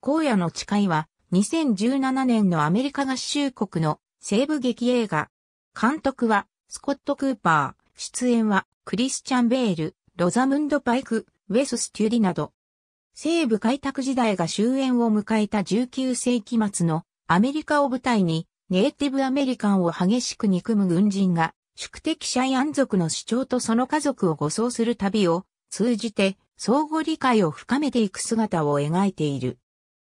荒野の誓いは、2017年のアメリカ合衆国の西部劇映画。監督は、スコット・クーパー。出演は、クリスチャン・ベール、ロザムンド・パイク、ウェス・ステューリなど。西部開拓時代が終焉を迎えた19世紀末のアメリカを舞台に、ネイティブアメリカンを激しく憎む軍人が、宿敵シャイアン族の主張とその家族を護送する旅を通じて相互理解を深めていく姿を描いている。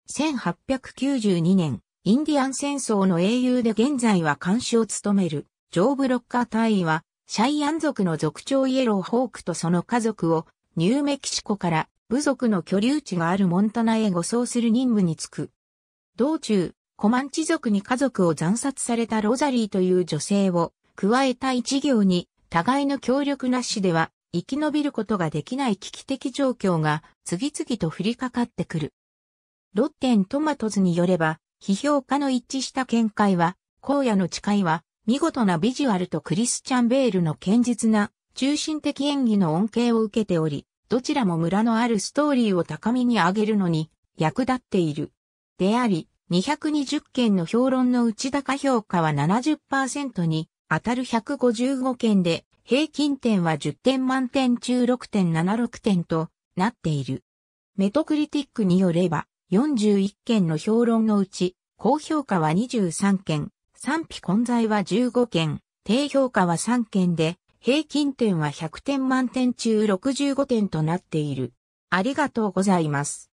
1892年、インディアン戦争の英雄で現在は監視を務める、ジョー・ブロッカー隊員は、シャイアン族の族長イエロー・ホークとその家族を、ニューメキシコから部族の居留地があるモンタナへ護送する任務に就く。道中、コマンチ族に家族を惨殺されたロザリーという女性を加えた一行に互いの協力なしでは生き延びることができない危機的状況が次々と降りかかってくる。ロッテントマトズによれば、批評家の一致した見解は、荒野の誓いは、見事なビジュアルとクリスチャン・ベールの堅実な中心的演技の恩恵を受けており、どちらも村のあるストーリーを高みに上げるのに役立っている。であり、220件の評論の内高評価は70%に当たる155件で、平均点は10点満点中6.76点となっている。メトクリティックによれば、41件の評論のうち、高評価は23件、賛否混在は15件、低評価は3件で、平均点は100点満点中65点となっている。ありがとうございます。